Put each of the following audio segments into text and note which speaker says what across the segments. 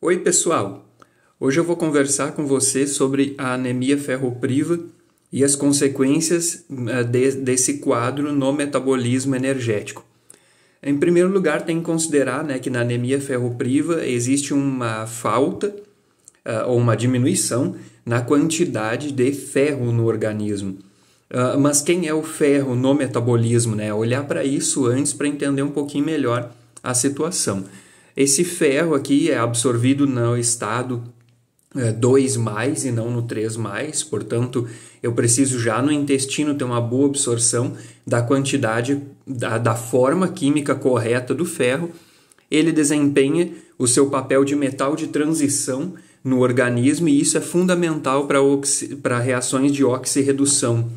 Speaker 1: Oi, pessoal! Hoje eu vou conversar com você sobre a anemia ferropriva e as consequências eh, de, desse quadro no metabolismo energético. Em primeiro lugar, tem que considerar né, que na anemia ferropriva existe uma falta uh, ou uma diminuição na quantidade de ferro no organismo. Uh, mas quem é o ferro no metabolismo? Né? Olhar para isso antes para entender um pouquinho melhor a situação. Esse ferro aqui é absorvido no estado 2 é, mais e não no 3 mais, portanto, eu preciso já no intestino ter uma boa absorção da quantidade, da, da forma química correta do ferro. Ele desempenha o seu papel de metal de transição no organismo e isso é fundamental para reações de oxirredução,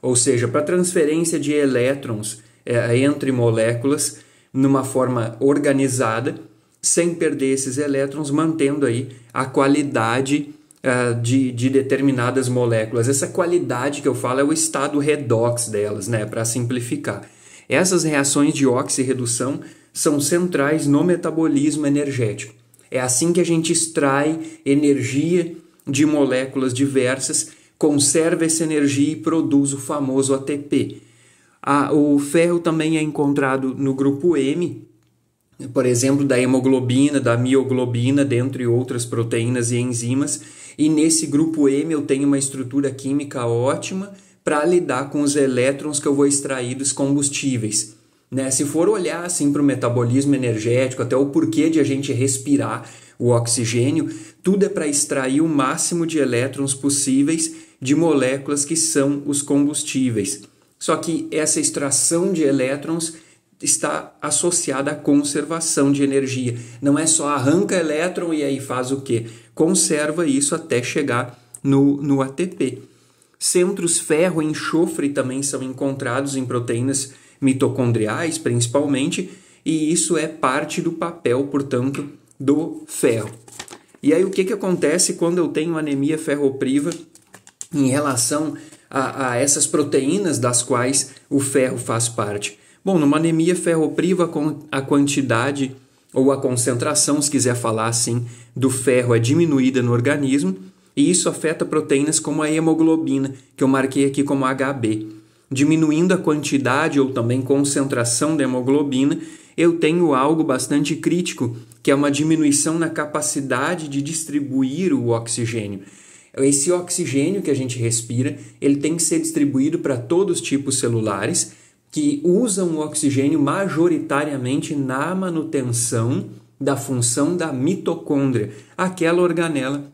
Speaker 1: ou seja, para transferência de elétrons é, entre moléculas numa forma organizada sem perder esses elétrons, mantendo aí a qualidade uh, de, de determinadas moléculas. Essa qualidade que eu falo é o estado redox delas, né, para simplificar. Essas reações de oxirredução são centrais no metabolismo energético. É assim que a gente extrai energia de moléculas diversas, conserva essa energia e produz o famoso ATP. o ferro também é encontrado no grupo M, por exemplo, da hemoglobina, da mioglobina, dentre outras proteínas e enzimas. E nesse grupo M eu tenho uma estrutura química ótima para lidar com os elétrons que eu vou extrair dos combustíveis. Né? Se for olhar assim para o metabolismo energético, até o porquê de a gente respirar o oxigênio, tudo é para extrair o máximo de elétrons possíveis de moléculas que são os combustíveis. Só que essa extração de elétrons está associada à conservação de energia. Não é só arranca elétron e aí faz o quê? Conserva isso até chegar no, no ATP. Centros ferro e enxofre também são encontrados em proteínas mitocondriais, principalmente, e isso é parte do papel, portanto, do ferro. E aí o que, que acontece quando eu tenho anemia ferropriva em relação a, a essas proteínas das quais o ferro faz parte? Bom, numa anemia ferropriva, a quantidade ou a concentração, se quiser falar assim, do ferro é diminuída no organismo e isso afeta proteínas como a hemoglobina, que eu marquei aqui como HB. Diminuindo a quantidade ou também concentração da hemoglobina, eu tenho algo bastante crítico, que é uma diminuição na capacidade de distribuir o oxigênio. Esse oxigênio que a gente respira, ele tem que ser distribuído para todos os tipos celulares que usam o oxigênio majoritariamente na manutenção da função da mitocôndria, aquela organela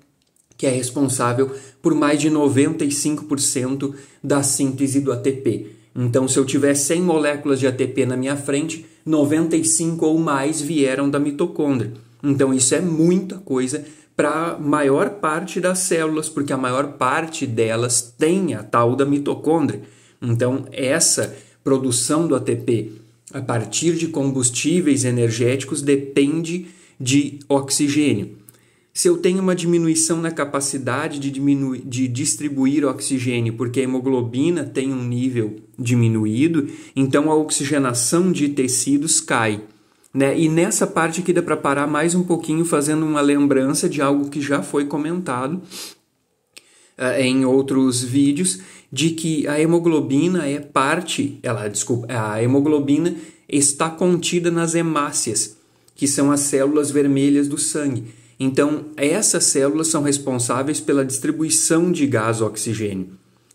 Speaker 1: que é responsável por mais de 95% da síntese do ATP. Então, se eu tiver 100 moléculas de ATP na minha frente, 95 ou mais vieram da mitocôndria. Então, isso é muita coisa para a maior parte das células, porque a maior parte delas tem a tal da mitocôndria. Então, essa produção do ATP a partir de combustíveis energéticos depende de oxigênio. Se eu tenho uma diminuição na capacidade de, diminuir, de distribuir oxigênio, porque a hemoglobina tem um nível diminuído, então a oxigenação de tecidos cai. Né? E nessa parte aqui dá para parar mais um pouquinho, fazendo uma lembrança de algo que já foi comentado eh, em outros vídeos de que a hemoglobina é parte, ela, desculpa, a hemoglobina está contida nas hemácias, que são as células vermelhas do sangue. Então, essas células são responsáveis pela distribuição de gás oxigênio,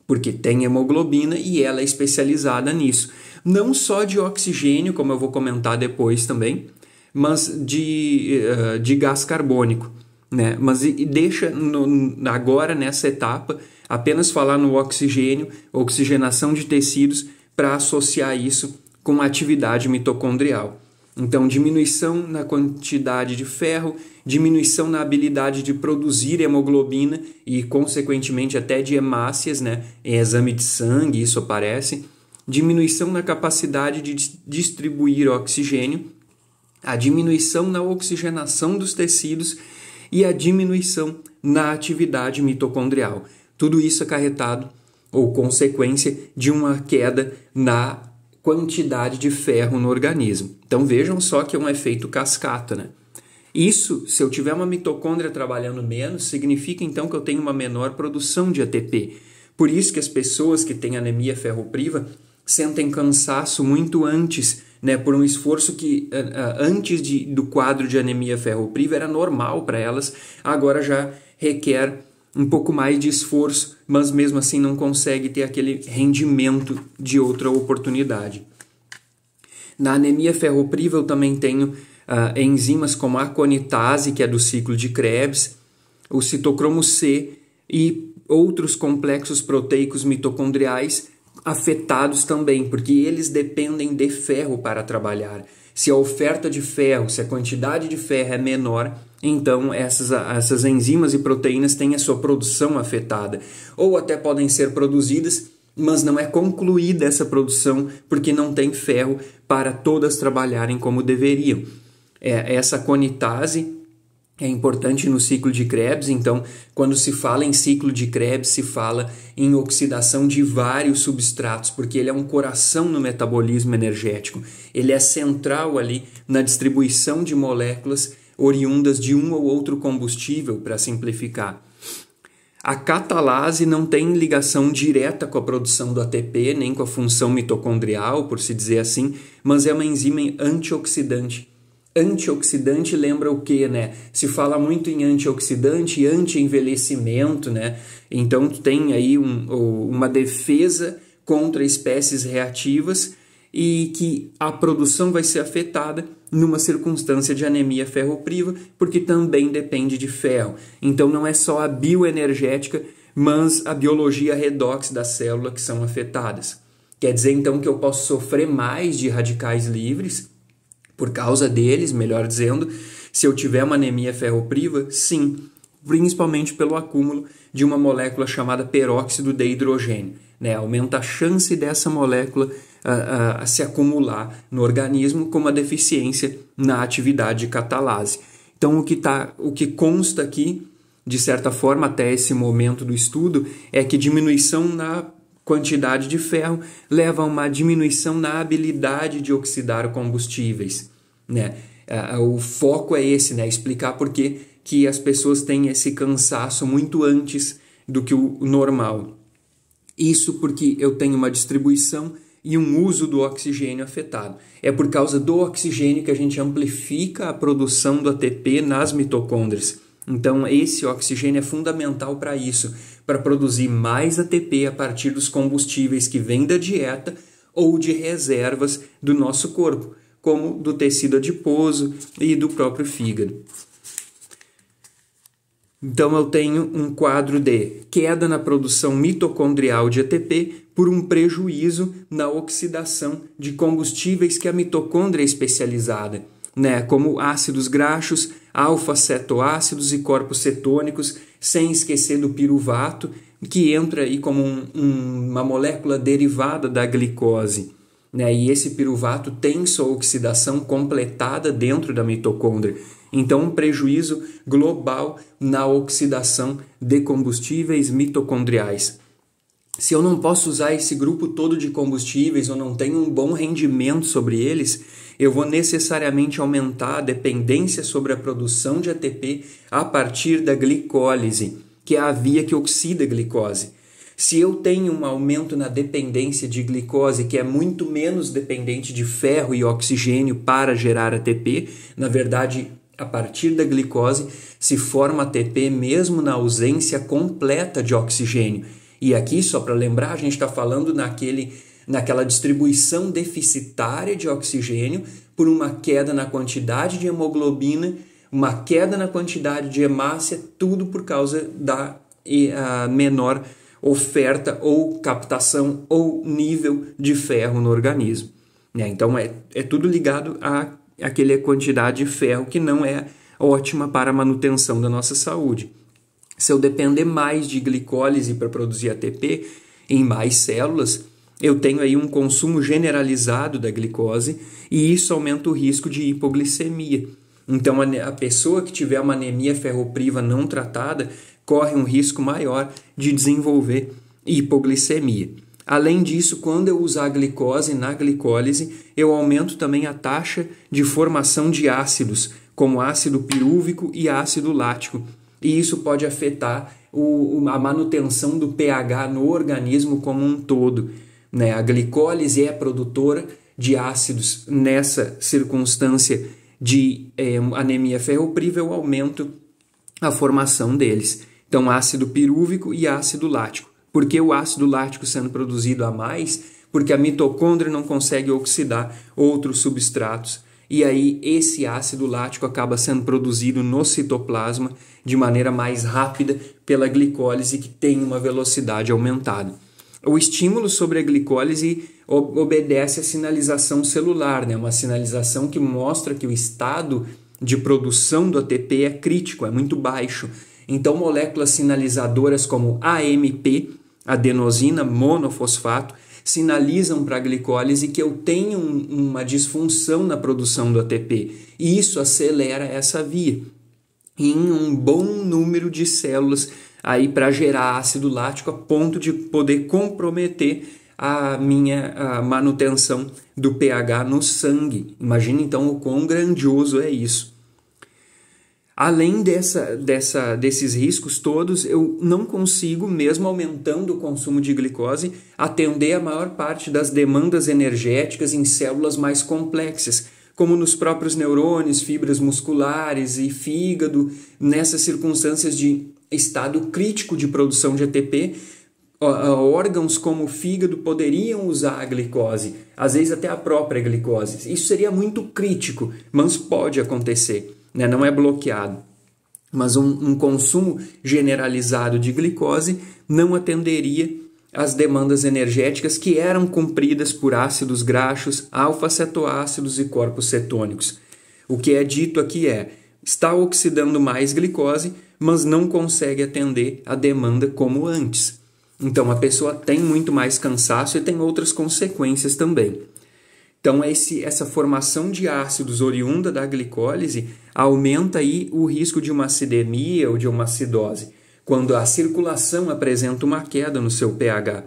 Speaker 1: porque tem hemoglobina e ela é especializada nisso. Não só de oxigênio, como eu vou comentar depois também, mas de, eh, de gás carbônico né? Mas e deixa no, agora nessa etapa apenas falar no oxigênio, oxigenação de tecidos para associar isso com a atividade mitocondrial. Então, diminuição na quantidade de ferro, diminuição na habilidade de produzir hemoglobina e, consequentemente, até de hemácias, né? Em exame de sangue, isso aparece. Diminuição na capacidade de distribuir oxigênio, a diminuição na oxigenação dos tecidos e a diminuição na atividade mitocondrial. Tudo isso acarretado ou consequência de uma queda na quantidade de ferro no organismo. Então vejam só que é um efeito cascata, né? Isso, se eu tiver uma mitocôndria trabalhando menos, significa então que eu tenho uma menor produção de ATP. Por isso que as pessoas que têm anemia ferropriva sentem cansaço muito antes né, por um esforço que eh, eh, antes de, do quadro de anemia ferropriva era normal para elas, agora já requer um pouco mais de esforço, mas mesmo assim não consegue ter aquele rendimento de outra oportunidade. Na anemia ferropriva eu também tenho uh, enzimas como a aconitase, que é do ciclo de Krebs, o citocromo C e outros complexos proteicos mitocondriais afetados também, porque eles dependem de ferro para trabalhar. Se a oferta de ferro, se a quantidade de ferro é menor, então essas, essas enzimas e proteínas têm a sua produção afetada. Ou até podem ser produzidas, mas não é concluída essa produção porque não tem ferro para todas trabalharem como deveriam. É, essa conitase é importante no ciclo de Krebs. Então, quando se fala em ciclo de Krebs, se fala em oxidação de vários substratos, porque ele é um coração no metabolismo energético. Ele é central ali na distribuição de moléculas oriundas de um ou outro combustível, para simplificar. A catalase não tem ligação direta com a produção do ATP, nem com a função mitocondrial, por se dizer assim, mas é uma enzima antioxidante antioxidante lembra o que, né? Se fala muito em antioxidante, anti-envelhecimento, né? Então tem aí um, uma defesa contra espécies reativas e que a produção vai ser afetada numa circunstância de anemia ferropriva, porque também depende de ferro. Então não é só a bioenergética, mas a biologia redox da célula que são afetadas. Quer dizer então que eu posso sofrer mais de radicais livres por causa deles, melhor dizendo, se eu tiver uma anemia ferropriva, sim, principalmente pelo acúmulo de uma molécula chamada peróxido de hidrogênio. Né? Aumenta a chance dessa molécula a, ah, a, ah, a se acumular no organismo com uma deficiência na atividade de catalase. Então, o que, tá, o que consta aqui, de certa forma, até esse momento do estudo, é que diminuição na quantidade de ferro leva a uma diminuição na habilidade de oxidar combustíveis. Né? É, é, o foco é esse, né? explicar por que, que as pessoas têm esse cansaço muito antes do que o normal. Isso porque eu tenho uma distribuição e um uso do oxigênio afetado. É por causa do oxigênio que a gente amplifica a produção do ATP nas mitocôndrias. Então, esse oxigênio é fundamental para isso para produzir mais ATP a partir dos combustíveis que vêm da dieta ou de reservas do nosso corpo, como do tecido adiposo e do próprio fígado. Então eu tenho um quadro de queda na produção mitocondrial de ATP por um prejuízo na oxidação de combustíveis que a mitocôndria é especializada né, como ácidos graxos, alfa-cetoácidos e corpos cetônicos, sem esquecer do piruvato, que entra aí como um, um, uma molécula derivada da glicose. Né? E esse piruvato tem sua oxidação completada dentro da mitocôndria. Então, um prejuízo global na oxidação de combustíveis mitocondriais. Se eu não posso usar esse grupo todo de combustíveis ou não tenho um bom rendimento sobre eles, eu vou necessariamente aumentar a dependência sobre a produção de ATP a partir da glicólise, que é a via que oxida a glicose. Se eu tenho um aumento na dependência de glicose, que é muito menos dependente de ferro e oxigênio para gerar ATP, na verdade, a partir da glicose se forma ATP mesmo na ausência completa de oxigênio. E aqui, só para lembrar, a gente está falando naquele naquela distribuição deficitária de oxigênio por uma queda na quantidade de hemoglobina, uma queda na quantidade de hemácia, tudo por causa da menor oferta ou captação ou nível de ferro no organismo. Né? Então é, é tudo ligado à aquele quantidade de ferro que não é ótima para a manutenção da nossa saúde. Se eu depender mais de glicólise para produzir ATP em mais células, eu tenho aí um consumo generalizado da glicose e isso aumenta o risco de hipoglicemia. Então, a pessoa que tiver uma anemia ferropriva não tratada corre um risco maior de desenvolver hipoglicemia. Além disso, quando eu usar glicose na glicólise, eu aumento também a taxa de formação de ácidos, como ácido pirúvico e ácido lático. E isso pode afetar o, a manutenção do pH no organismo como um todo. Né? A glicólise é produtora de ácidos nessa circunstância de é, anemia ferropriva, eu aumento a formação deles. Então, ácido pirúvico e ácido lático. Por que o ácido lático sendo produzido a mais? Porque a mitocôndria não consegue oxidar outros substratos. E aí, esse ácido lático acaba sendo produzido no citoplasma de maneira mais rápida pela glicólise, que tem uma velocidade aumentada. O estímulo sobre a glicólise obedece à sinalização celular, né? uma sinalização que mostra que o estado de produção do ATP é crítico, é muito baixo. Então, moléculas sinalizadoras como AMP, adenosina monofosfato, sinalizam para a glicólise que eu tenho um, uma disfunção na produção do ATP. E isso acelera essa via em um bom número de células aí para gerar ácido lático a ponto de poder comprometer a minha a manutenção do pH no sangue. Imagina então o quão grandioso é isso. Além dessa, dessa, desses riscos todos, eu não consigo, mesmo aumentando o consumo de glicose, atender a maior parte das demandas energéticas em células mais complexas, como nos próprios neurônios, fibras musculares e fígado, nessas circunstâncias de estado crítico de produção de ATP, órgãos como o fígado poderiam usar a glicose, às vezes até a própria glicose. Isso seria muito crítico, mas pode acontecer, né? não é bloqueado. Mas um, um consumo generalizado de glicose não atenderia às demandas energéticas que eram cumpridas por ácidos graxos, alfa-cetoácidos e corpos cetônicos. O que é dito aqui é: está oxidando mais glicose, mas não consegue atender a demanda como antes. Então a pessoa tem muito mais cansaço e tem outras consequências também. Então esse, essa formação de ácidos oriunda da glicólise aumenta aí o risco de uma acidemia ou de uma acidose, quando a circulação apresenta uma queda no seu pH.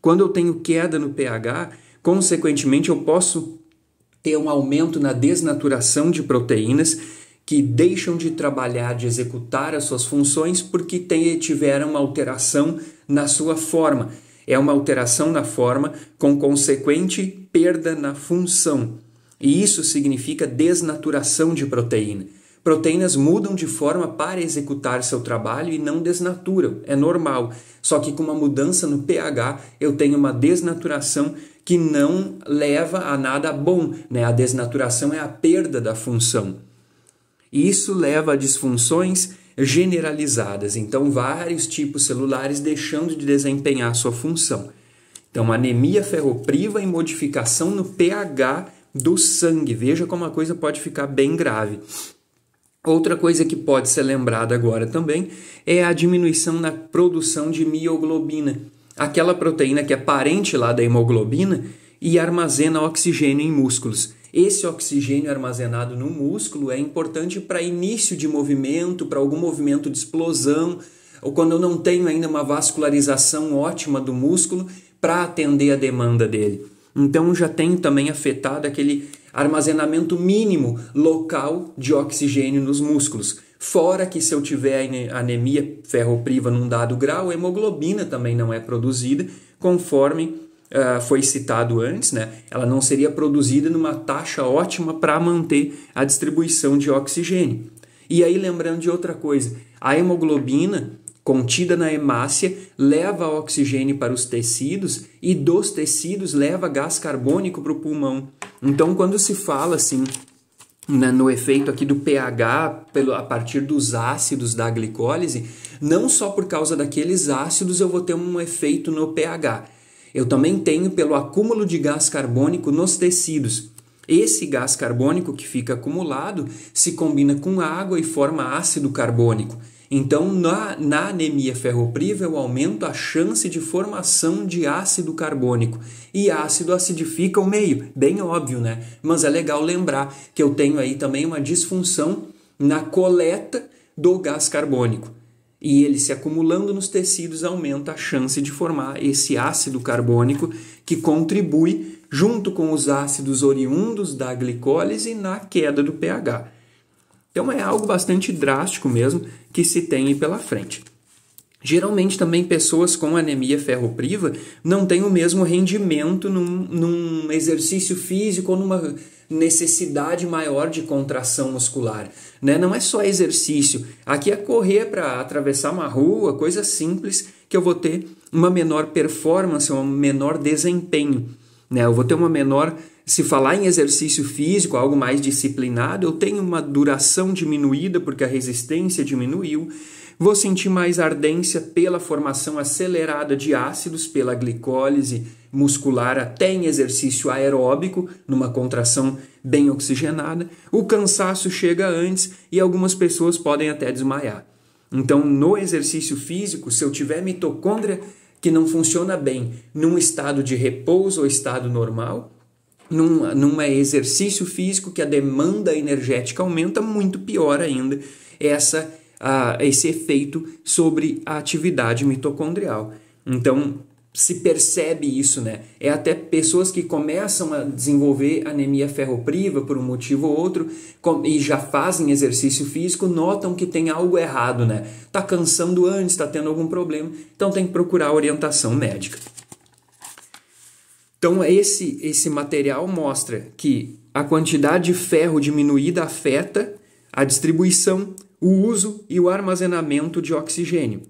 Speaker 1: Quando eu tenho queda no pH, consequentemente eu posso ter um aumento na desnaturação de proteínas que deixam de trabalhar, de executar as suas funções porque tem, tiveram uma alteração na sua forma. É uma alteração na forma com consequente perda na função. E isso significa desnaturação de proteína. Proteínas mudam de forma para executar seu trabalho e não desnaturam, é normal. Só que com uma mudança no pH, eu tenho uma desnaturação que não leva a nada bom. Né? A desnaturação é a perda da função. E isso leva a disfunções generalizadas, então vários tipos celulares deixando de desempenhar sua função. Então, anemia ferropriva e modificação no pH do sangue. Veja como a coisa pode ficar bem grave. Outra coisa que pode ser lembrada agora também é a diminuição na produção de mioglobina, aquela proteína que é parente lá da hemoglobina e armazena oxigênio em músculos. Esse oxigênio armazenado no músculo é importante para início de movimento, para algum movimento de explosão, ou quando eu não tenho ainda uma vascularização ótima do músculo para atender a demanda dele. Então já tem também afetado aquele armazenamento mínimo local de oxigênio nos músculos. Fora que se eu tiver anemia ferropriva num dado grau, a hemoglobina também não é produzida, conforme uh, foi citado antes, né, ela não seria produzida numa taxa ótima para manter a distribuição de oxigênio. E aí, lembrando de outra coisa, a hemoglobina contida na hemácia leva oxigênio para os tecidos e dos tecidos leva gás carbônico para o pulmão. Então, quando se fala assim né, no efeito aqui do pH pelo, a partir dos ácidos da glicólise, não só por causa daqueles ácidos eu vou ter um efeito no pH, eu também tenho pelo acúmulo de gás carbônico nos tecidos. Esse gás carbônico que fica acumulado se combina com água e forma ácido carbônico. Então, na, na anemia ferropriva, eu aumento a chance de formação de ácido carbônico. E ácido acidifica o meio, bem óbvio, né? Mas é legal lembrar que eu tenho aí também uma disfunção na coleta do gás carbônico e ele se acumulando nos tecidos aumenta a chance de formar esse ácido carbônico que contribui, junto com os ácidos oriundos da glicólise, na queda do pH. Então é algo bastante drástico mesmo que se tem pela frente. Geralmente também pessoas com anemia ferropriva não têm o mesmo rendimento num, num exercício físico ou numa necessidade maior de contração muscular. Né? Não é só exercício. Aqui é correr para atravessar uma rua, coisa simples, que eu vou ter uma menor performance, um menor desempenho. Né? Eu vou ter uma menor. Se falar em exercício físico, algo mais disciplinado, eu tenho uma duração diminuída porque a resistência diminuiu Vou sentir mais ardência pela formação acelerada de ácidos, pela glicólise muscular até em exercício aeróbico, numa contração bem oxigenada. O cansaço chega antes e algumas pessoas podem até desmaiar. Então, no exercício físico, se eu tiver mitocôndria que não funciona bem num estado de repouso ou estado normal, num, num exercício físico que a demanda energética aumenta, muito pior ainda é essa a esse efeito sobre a atividade mitocondrial. Então, se percebe isso, né? É até pessoas que começam a desenvolver anemia ferropriva por um motivo ou outro e já fazem exercício físico, notam que tem algo errado, né? Tá cansando antes, tá tendo algum problema, então tem que procurar orientação médica. Então esse esse material mostra que a quantidade de ferro diminuída afeta a distribuição, o uso e o armazenamento de oxigênio.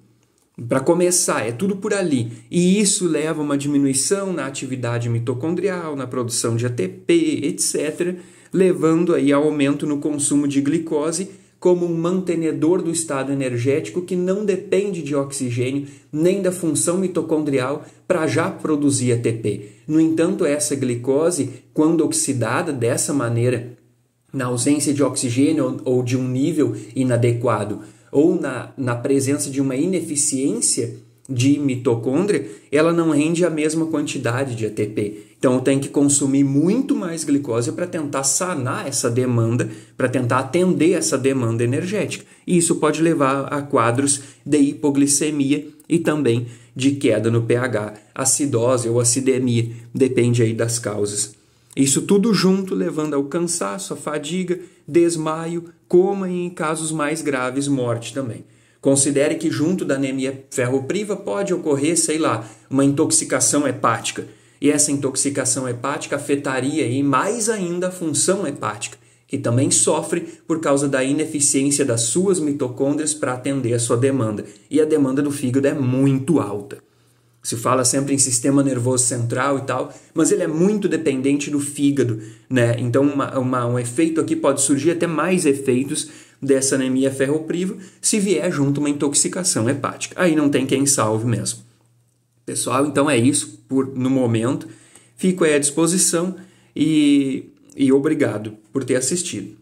Speaker 1: Para começar, é tudo por ali. E isso leva a uma diminuição na atividade mitocondrial, na produção de ATP, etc., levando aí ao aumento no consumo de glicose como um mantenedor do estado energético que não depende de oxigênio nem da função mitocondrial para já produzir ATP. No entanto, essa glicose, quando oxidada dessa maneira na ausência de oxigênio ou de um nível inadequado, ou na, na presença de uma ineficiência de mitocôndria, ela não rende a mesma quantidade de ATP. Então tem que consumir muito mais glicose para tentar sanar essa demanda, para tentar atender essa demanda energética. E isso pode levar a quadros de hipoglicemia e também de queda no pH, acidose ou acidemia, depende aí das causas. Isso tudo junto levando ao cansaço, à fadiga, desmaio, coma e, em casos mais graves, morte também. Considere que junto da anemia ferropriva pode ocorrer, sei lá, uma intoxicação hepática. E essa intoxicação hepática afetaria aí mais ainda a função hepática, que também sofre por causa da ineficiência das suas mitocôndrias para atender a sua demanda. E a demanda do fígado é muito alta. Se fala sempre em sistema nervoso central e tal, mas ele é muito dependente do fígado, né? Então, uma, uma, um efeito aqui pode surgir até mais efeitos dessa anemia ferropriva se vier junto uma intoxicação hepática. Aí não tem quem salve mesmo. Pessoal, então é isso por no momento. Fico aí à disposição e, e obrigado por ter assistido.